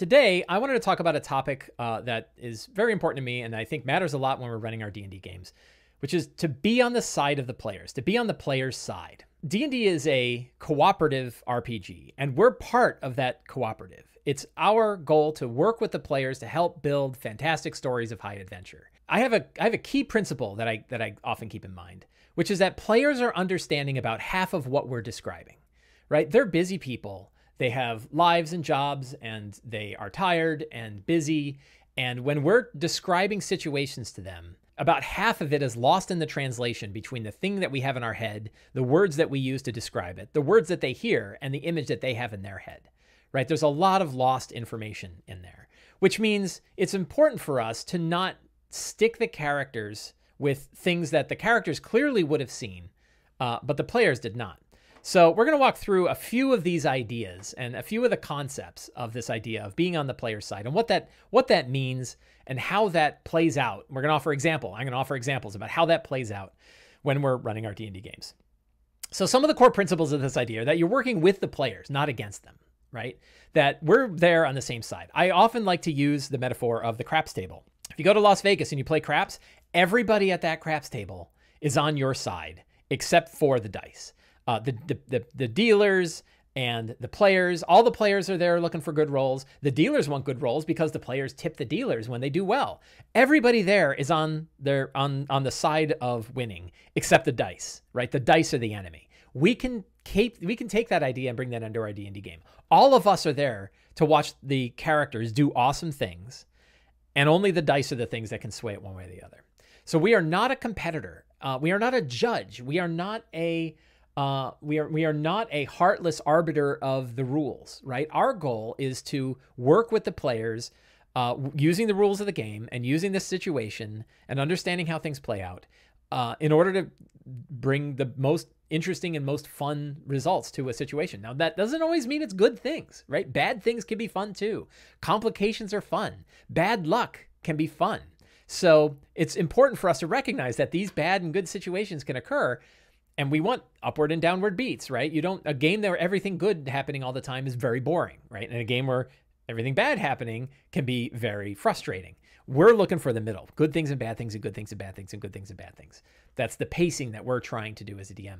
today I wanted to talk about a topic uh, that is very important to me and I think matters a lot when we're running our D&D games, which is to be on the side of the players, to be on the player's side. D&D is a cooperative RPG and we're part of that cooperative. It's our goal to work with the players to help build fantastic stories of high adventure. I have a I have a key principle that I that I often keep in mind, which is that players are understanding about half of what we're describing. Right? They're busy people they have lives and jobs and they are tired and busy. And when we're describing situations to them, about half of it is lost in the translation between the thing that we have in our head, the words that we use to describe it, the words that they hear, and the image that they have in their head, right? There's a lot of lost information in there, which means it's important for us to not stick the characters with things that the characters clearly would have seen, uh, but the players did not. So we're going to walk through a few of these ideas and a few of the concepts of this idea of being on the player side and what that what that means and how that plays out. We're going to offer example. I'm going to offer examples about how that plays out when we're running our D&D games. So some of the core principles of this idea are that you're working with the players, not against them, right? That we're there on the same side. I often like to use the metaphor of the craps table. If you go to Las Vegas and you play craps, everybody at that craps table is on your side except for the dice uh, the, the, the, the dealers and the players, all the players are there looking for good roles. The dealers want good roles because the players tip the dealers when they do well. Everybody there is on their on on the side of winning, except the dice, right? The dice are the enemy. We can keep we can take that idea and bring that into our D&D game. All of us are there to watch the characters do awesome things, and only the dice are the things that can sway it one way or the other. So we are not a competitor. Uh, we are not a judge. We are not a uh, we are we are not a heartless arbiter of the rules, right? Our goal is to work with the players uh, using the rules of the game and using this situation and understanding how things play out uh, in order to bring the most interesting and most fun results to a situation. Now, that doesn't always mean it's good things, right? Bad things can be fun too. Complications are fun. Bad luck can be fun. So it's important for us to recognize that these bad and good situations can occur and we want upward and downward beats, right? You don't a game where everything good happening all the time is very boring, right? And a game where everything bad happening can be very frustrating. We're looking for the middle good things and bad things, and good things and bad things, and good things and bad things. That's the pacing that we're trying to do as a DM.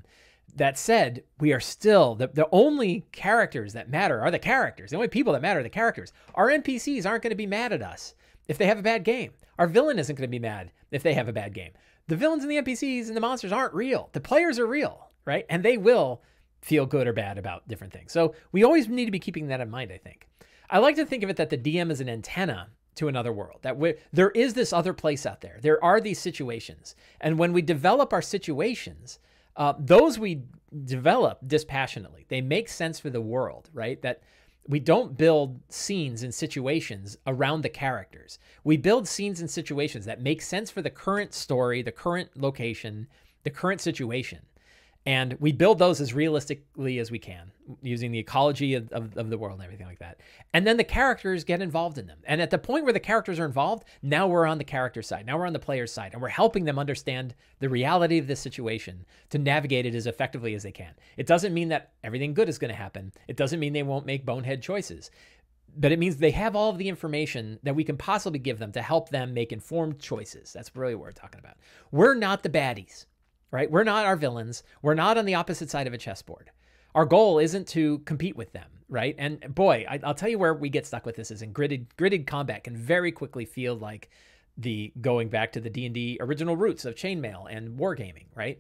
That said, we are still the, the only characters that matter are the characters. The only people that matter are the characters. Our NPCs aren't going to be mad at us if they have a bad game. Our villain isn't going to be mad if they have a bad game the villains and the NPCs and the monsters aren't real. The players are real, right? And they will feel good or bad about different things. So we always need to be keeping that in mind, I think. I like to think of it that the DM is an antenna to another world, that there is this other place out there. There are these situations. And when we develop our situations, uh, those we develop dispassionately, they make sense for the world, right? That we don't build scenes and situations around the characters. We build scenes and situations that make sense for the current story, the current location, the current situation. And we build those as realistically as we can using the ecology of, of, of, the world and everything like that. And then the characters get involved in them. And at the point where the characters are involved, now we're on the character side. Now we're on the player's side. And we're helping them understand the reality of this situation to navigate it as effectively as they can. It doesn't mean that everything good is going to happen, it doesn't mean they won't make bonehead choices. But it means they have all of the information that we can possibly give them to help them make informed choices. That's really what we're talking about. We're not the baddies right? We're not our villains. We're not on the opposite side of a chessboard. Our goal isn't to compete with them, right? And boy, I, will tell you where we get stuck with this is in gridded gridded combat can very quickly feel like the going back to the D&D original roots of chainmail and wargaming, right?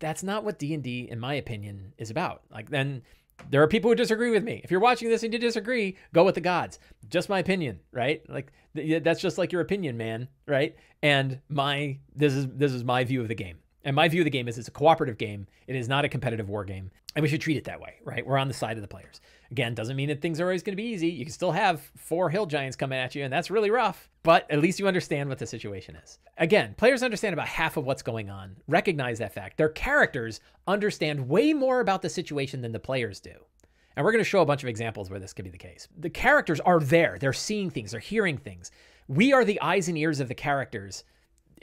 That's not what D&D in my opinion is about. Like then there are people who disagree with me. If you're watching this and you disagree, go with the gods. Just my opinion, right? Like that's just like your opinion, man, right? And my this is this is my view of the game. And my view of the game is it's a cooperative game. It is not a competitive war game. And we should treat it that way, right? We're on the side of the players. Again, doesn't mean that things are always going to be easy. You can still have four hill giants coming at you, and that's really rough, but at least you understand what the situation is. Again, players understand about half of what's going on. Recognize that fact. Their characters understand way more about the situation than the players do. And we're going to show a bunch of examples where this could be the case. The characters are there, they're seeing things, they're hearing things. We are the eyes and ears of the characters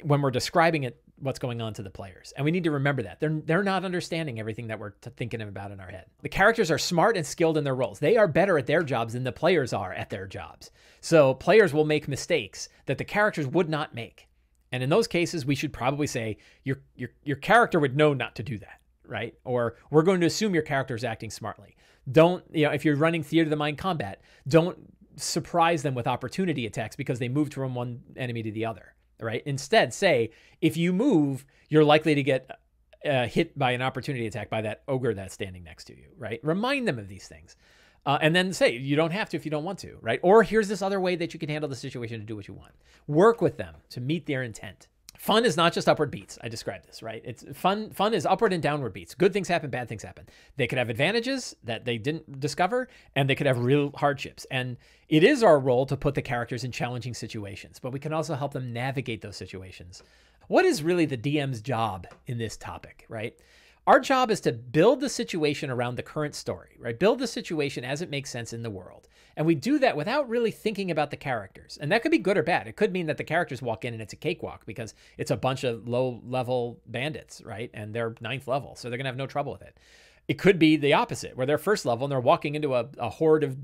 when we're describing it what's going on to the players. And we need to remember that. They're they're not understanding everything that we're t- thinking about in our head. The characters are smart and skilled in their roles. They are better at their jobs than the players are at their jobs. So players will make mistakes that the characters would not make. And in those cases, we should probably say your your your character would know not to do that, right? Or we're going to assume your character is acting smartly. Don't, you know, if you're running theater of the mind combat, don't surprise them with opportunity attacks because they move from one enemy to the other right? Instead, say if you move, you're likely to get uh, hit by an opportunity attack by that ogre that's standing next to you, right? Remind them of these things. Uh, and then say you don't have to if you don't want to, right? Or here's this other way that you can handle the situation to do what you want. Work with them to meet their intent. Fun is not just upward beats. I described this, right? It's fun fun is upward and downward beats. Good things happen, bad things happen. They could have advantages that they didn't discover and they could have real hardships. And it is our role to put the characters in challenging situations, but we can also help them navigate those situations. What is really the DM's job in this topic, right? Our job is to build the situation around the current story, right? Build the situation as it makes sense in the world. And we do that without really thinking about the characters. And that could be good or bad. It could mean that the characters walk in and it's a cakewalk because it's a bunch of low level bandits, right? And they're ninth level, so they're going to have no trouble with it. It could be the opposite, where they're first level and they're walking into a, a horde of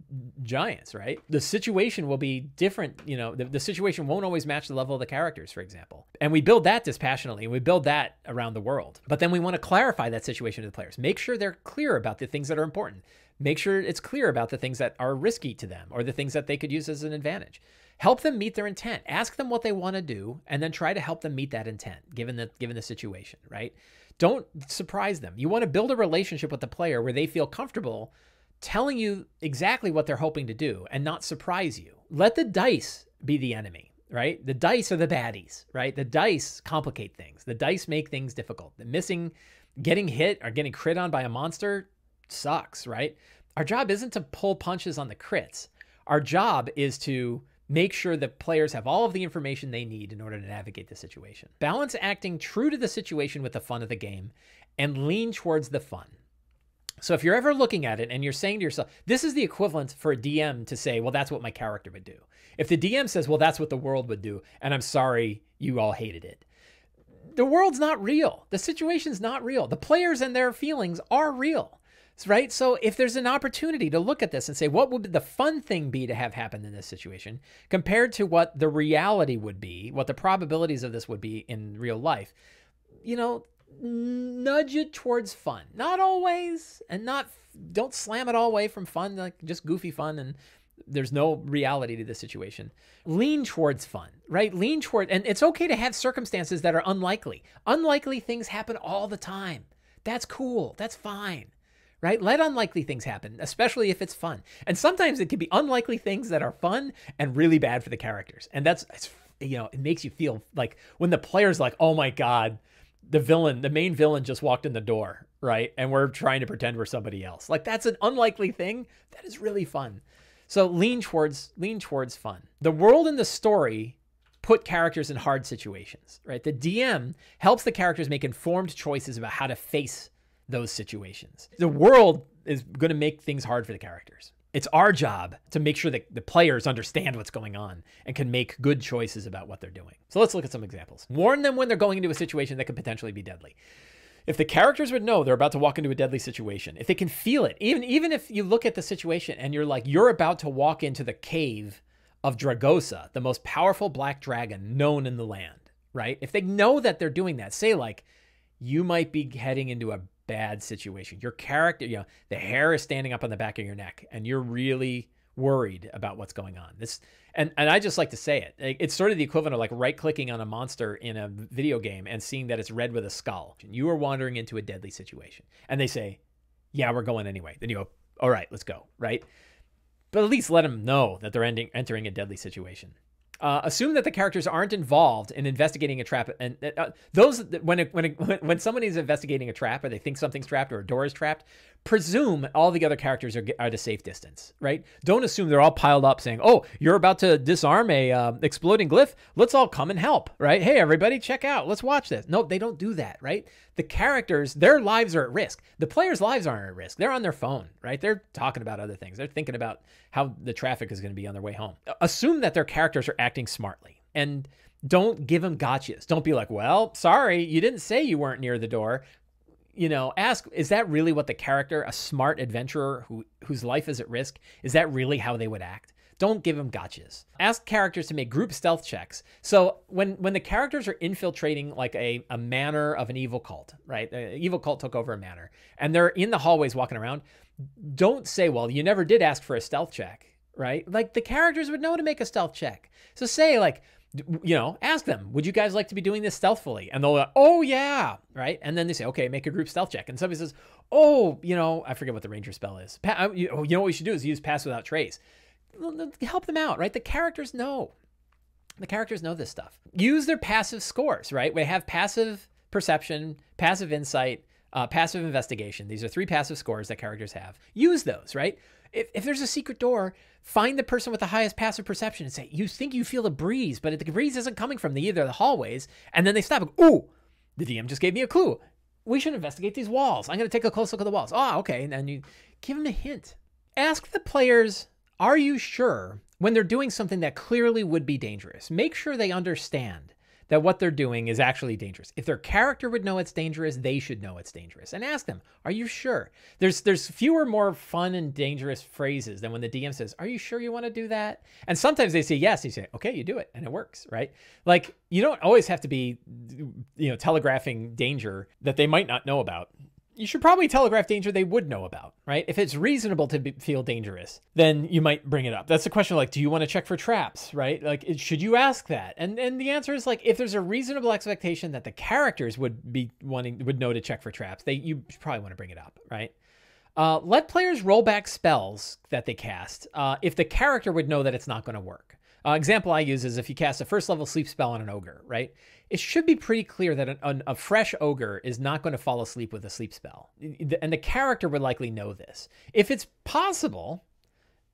giants, right? The situation will be different. You know, the, the situation won't always match the level of the characters, for example. And we build that dispassionately and we build that around the world. But then we want to clarify that situation to the players, make sure they're clear about the things that are important make sure it's clear about the things that are risky to them or the things that they could use as an advantage. Help them meet their intent. Ask them what they want to do and then try to help them meet that intent given the given the situation, right? Don't surprise them. You want to build a relationship with the player where they feel comfortable telling you exactly what they're hoping to do and not surprise you. Let the dice be the enemy, right? The dice are the baddies, right? The dice complicate things. The dice make things difficult. The missing, getting hit or getting crit on by a monster sucks, right? Our job isn't to pull punches on the crits. Our job is to make sure that players have all of the information they need in order to navigate the situation. Balance acting true to the situation with the fun of the game and lean towards the fun. So if you're ever looking at it and you're saying to yourself, this is the equivalent for a DM to say, well, that's what my character would do. If the DM says, well, that's what the world would do, and I'm sorry you all hated it. The world's not real. The situation's not real. The players and their feelings are real right? So if there's an opportunity to look at this and say, what would the fun thing be to have happened in this situation compared to what the reality would be, what the probabilities of this would be in real life, you know, nudge it towards fun. Not always, and not don't slam it all away from fun, like just goofy fun and there's no reality to the situation. Lean towards fun, right? Lean toward, and it's okay to have circumstances that are unlikely. Unlikely things happen all the time. That's cool. That's fine right? Let unlikely things happen, especially if it's fun. And sometimes it can be unlikely things that are fun and really bad for the characters. And that's, you know, it makes you feel like when the player's like, oh my God, the villain, the main villain just walked in the door, right? And we're trying to pretend we're somebody else. Like that's an unlikely thing. That is really fun. So lean towards lean towards fun. The world and the story put characters in hard situations, right? The DM helps the characters make informed choices about how to face those situations. The world is going to make things hard for the characters. It's our job to make sure that the players understand what's going on and can make good choices about what they're doing. So let's look at some examples. Warn them when they're going into a situation that could potentially be deadly. If the characters would know they're about to walk into a deadly situation, if they can feel it, even even if you look at the situation and you're like you're about to walk into the cave of Dragosa, the most powerful black dragon known in the land, right? If they know that they're doing that, say like you might be heading into a bad situation. Your character, you know, the hair is standing up on the back of your neck and you're really worried about what's going on. This and and I just like to say it. It's sort of the equivalent of like right clicking on a monster in a video game and seeing that it's red with a skull. You are wandering into a deadly situation. And they say, "Yeah, we're going anyway." Then you go, "All right, let's go." Right? But at least let them know that they're ending, entering a deadly situation. Uh, assume that the characters aren't involved in investigating a trap, and uh, uh those when it, when it, when someone is investigating a trap or they think something's trapped or a door is trapped, presume all the other characters are, at a safe distance, right? Don't assume they're all piled up saying, oh, you're about to disarm a uh, exploding glyph. Let's all come and help, right? Hey, everybody, check out. Let's watch this. No, they don't do that, right? The characters, their lives are at risk. The players' lives aren't at risk. They're on their phone, right? They're talking about other things. They're thinking about how the traffic is going to be on their way home. Assume that their characters are acting smartly. And don't give them gotchas. Don't be like, well, sorry, you didn't say you weren't near the door you know, ask is that really what the character, a smart adventurer who whose life is at risk, is that really how they would act? Don't give them gotchas. Ask characters to make group stealth checks. So when when the characters are infiltrating like a, a manor of an evil cult, right? An evil cult took over a manor, and they're in the hallways walking around. Don't say, "Well, you never did ask for a stealth check," right? Like the characters would know to make a stealth check. So say like you know, ask them, would you guys like to be doing this stealthfully? And they'll, oh yeah, right. And then they say, okay, make a group stealth check. And somebody says, oh, you know, I forget what the ranger spell is. Pa- you, know what we should do is use pass without trace. Help them out, right? The characters know. The characters know this stuff. Use their passive scores, right? We have passive perception, passive insight, uh, passive investigation. These are three passive scores that characters have. Use those, right? if, if there's a secret door, find the person with the highest passive perception and say, you think you feel a breeze, but the breeze isn't coming from the either the hallways. And then they stop ooh, the DM just gave me a clue. We should investigate these walls. I'm going to take a close look at the walls. Oh, okay. And then you give them a hint. Ask the players, are you sure when they're doing something that clearly would be dangerous? Make sure they understand that what they're doing is actually dangerous. If their character would know it's dangerous, they should know it's dangerous. And ask them, "Are you sure?" There's there's fewer more fun and dangerous phrases than when the DM says, "Are you sure you want to do that?" And sometimes they say yes, you say, "Okay, you do it," and it works, right? Like you don't always have to be you know telegraphing danger that they might not know about you should probably telegraph danger they would know about, right? If it's reasonable to be, feel dangerous, then you might bring it up. That's the question like, do you want to check for traps, right? Like, should you ask that? And and the answer is like, if there's a reasonable expectation that the characters would be wanting would know to check for traps, they you probably want to bring it up, right? Uh, let players roll back spells that they cast uh, if the character would know that it's not going to work. Uh, example I use is if you cast a first level sleep spell on an ogre, right? It should be pretty clear that an, an, a fresh ogre is not going to fall asleep with a sleep spell. And the character would likely know this. If it's possible,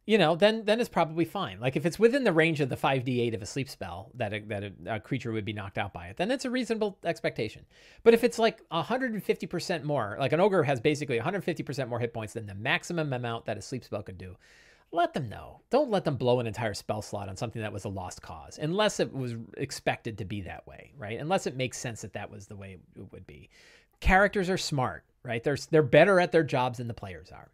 you know, then then it's probably fine. Like if it's within the range of the 5d8 of a sleep spell that a, that a, a creature would be knocked out by it, then it's a reasonable expectation. But if it's like 150% more, like an ogre has basically 150% more hit points than the maximum amount that a sleep spell could do, let them know. Don't let them blow an entire spell slot on something that was a lost cause, unless it was expected to be that way, right? Unless it makes sense that that was the way it would be. Characters are smart, right? They're they're better at their jobs than the players are.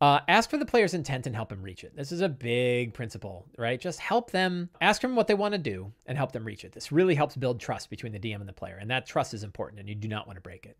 Uh, ask for the player's intent and help them reach it. This is a big principle, right? Just help them, ask them what they want to do and help them reach it. This really helps build trust between the DM and the player. And that trust is important and you do not want to break it.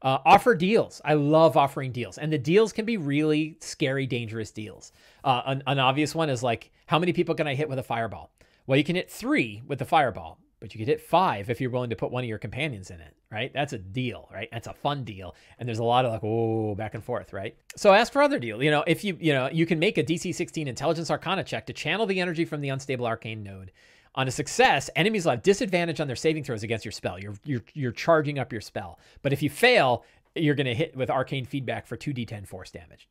Uh, offer deals. I love offering deals, and the deals can be really scary, dangerous deals. Uh, an, an obvious one is like, how many people can I hit with a fireball? Well, you can hit three with the fireball, but you could hit five if you're willing to put one of your companions in it, right? That's a deal, right? That's a fun deal. And there's a lot of like, oh, back and forth, right? So ask for other deals. You know, if you, you know, you can make a DC 16 intelligence arcana check to channel the energy from the unstable arcane node on a success, enemies will have disadvantage on their saving throws against your spell. You're you're you're charging up your spell. But if you fail, you're going to hit with arcane feedback for 2d10 force damage.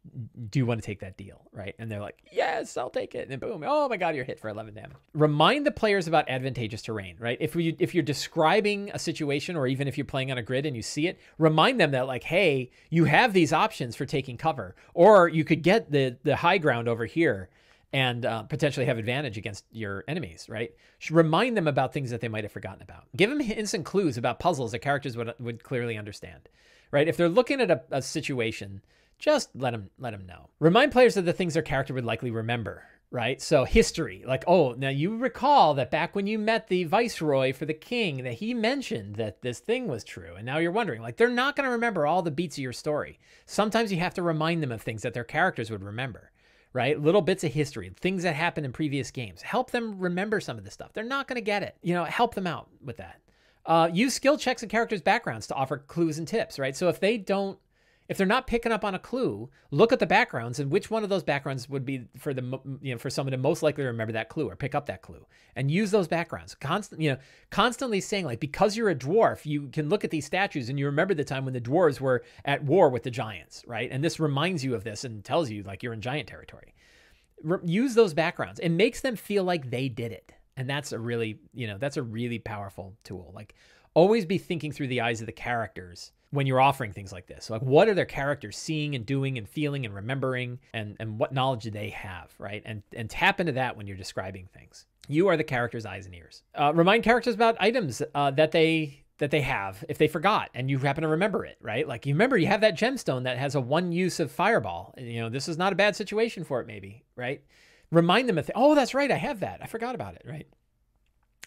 Do you want to take that deal, right? And they're like, "Yes, I'll take it." And then boom, oh my god, you're hit for 11 damage. Remind the players about advantageous terrain, right? If we if you're describing a situation or even if you're playing on a grid and you see it, remind them that like, "Hey, you have these options for taking cover or you could get the the high ground over here." and uh, potentially have advantage against your enemies, right? remind them about things that they might have forgotten about. Give them hints and clues about puzzles that characters would, would clearly understand, right? If they're looking at a, a situation, just let them let them know. Remind players of the things their character would likely remember, right? So history, like, oh, now you recall that back when you met the viceroy for the king, that he mentioned that this thing was true, and now you're wondering, like, they're not going to remember all the beats of your story. Sometimes you have to remind them of things that their characters would remember right? Little bits of history, things that happened in previous games. Help them remember some of this stuff. They're not going to get it. You know, help them out with that. Uh, use skill checks and characters' backgrounds to offer clues and tips, right? So if they don't if they're not picking up on a clue, look at the backgrounds and which one of those backgrounds would be for the you know for someone to most likely remember that clue or pick up that clue and use those backgrounds. constantly. you know, constantly saying like because you're a dwarf, you can look at these statues and you remember the time when the dwarves were at war with the giants, right? And this reminds you of this and tells you like you're in giant territory. Re- use those backgrounds. It makes them feel like they did it. And that's a really, you know, that's a really powerful tool. Like always be thinking through the eyes of the characters when you're offering things like this. So like what are their characters seeing and doing and feeling and remembering and and what knowledge do they have, right? And and tap into that when you're describing things. You are the character's eyes and ears. Uh, remind characters about items uh, that they that they have if they forgot and you happen to remember it, right? Like you remember you have that gemstone that has a one use of fireball. You know, this is not a bad situation for it maybe, right? Remind them of, th- oh, that's right, I have that. I forgot about it, right?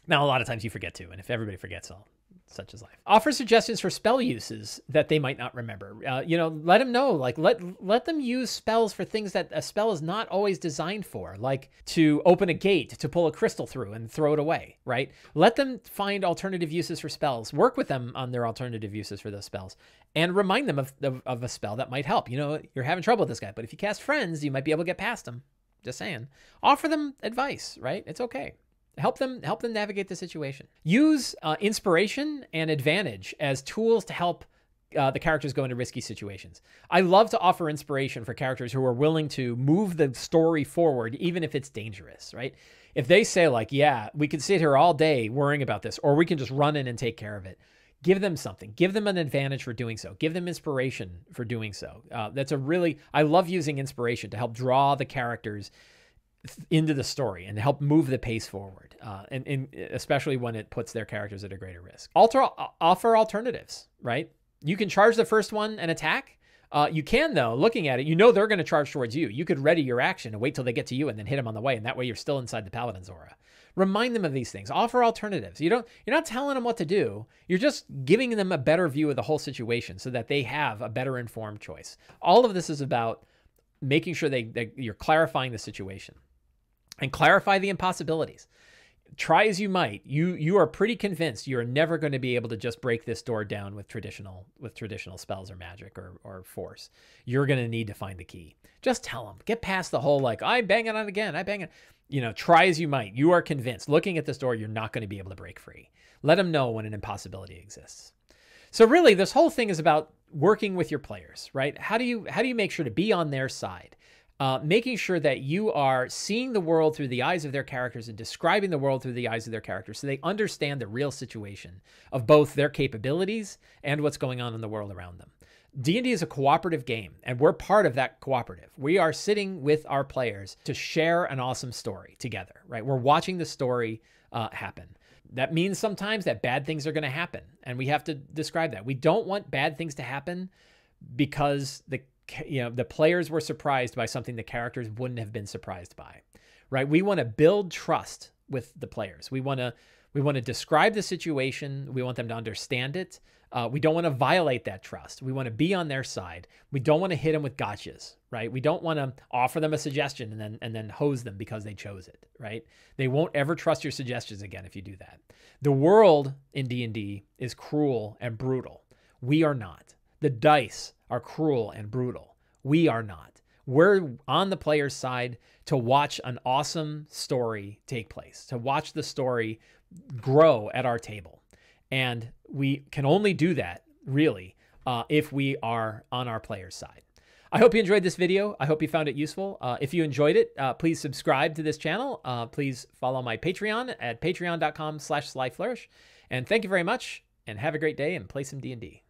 Now, a lot of times you forget too, and if everybody forgets, all such as life. Offer suggestions for spell uses that they might not remember. Uh, you know, let them know. Like let let them use spells for things that a spell is not always designed for, like to open a gate, to pull a crystal through and throw it away. Right? Let them find alternative uses for spells. Work with them on their alternative uses for those spells, and remind them of of, of a spell that might help. You know, you're having trouble with this guy, but if you cast friends, you might be able to get past him. Just saying. Offer them advice. Right? It's okay help them help them navigate the situation use uh, inspiration and advantage as tools to help uh, the characters go into risky situations. I love to offer inspiration for characters who are willing to move the story forward, even if it's dangerous, right? If they say, like, yeah, we could sit here all day worrying about this, or we can just run in and take care of it, give them something, give them an advantage for doing so, give them inspiration for doing so. Uh, that's a really, I love using inspiration to help draw the characters into the story and help move the pace forward, uh, and, and, especially when it puts their characters at a greater risk. Alter, uh, offer alternatives, right? You can charge the first one and attack. Uh, you can though. Looking at it, you know they're going to charge towards you. You could ready your action and wait till they get to you, and then hit them on the way, and that way you're still inside the paladin's aura. Remind them of these things. Offer alternatives. You don't. You're not telling them what to do. You're just giving them a better view of the whole situation, so that they have a better informed choice. All of this is about making sure they, they you're clarifying the situation and clarify the impossibilities. Try as you might, you you are pretty convinced you're never going to be able to just break this door down with traditional with traditional spells or magic or or force. You're going to need to find the key. Just tell them. Get past the whole like I bang it on again. I bang it. You know, try as you might, you are convinced. Looking at this door, you're not going to be able to break free. Let them know when an impossibility exists. So really, this whole thing is about working with your players, right? How do you how do you make sure to be on their side? uh, making sure that you are seeing the world through the eyes of their characters and describing the world through the eyes of their characters so they understand the real situation of both their capabilities and what's going on in the world around them. D&D is a cooperative game and we're part of that cooperative. We are sitting with our players to share an awesome story together, right? We're watching the story uh, happen. That means sometimes that bad things are going to happen and we have to describe that. We don't want bad things to happen because the you know the players were surprised by something the characters wouldn't have been surprised by right we want to build trust with the players we want to we want to describe the situation we want them to understand it uh, we don't want to violate that trust we want to be on their side we don't want to hit them with gotchas right we don't want to offer them a suggestion and then and then hose them because they chose it right they won't ever trust your suggestions again if you do that the world in d&d is cruel and brutal we are not the dice are cruel and brutal. We are not. We're on the player's side to watch an awesome story take place, to watch the story grow at our table. And we can only do that, really, uh, if we are on our player's side. I hope you enjoyed this video. I hope you found it useful. Uh, if you enjoyed it, uh, please subscribe to this channel. Uh, please follow my Patreon at patreon.com slash slyflourish. And thank you very much, and have a great day and play some D&D.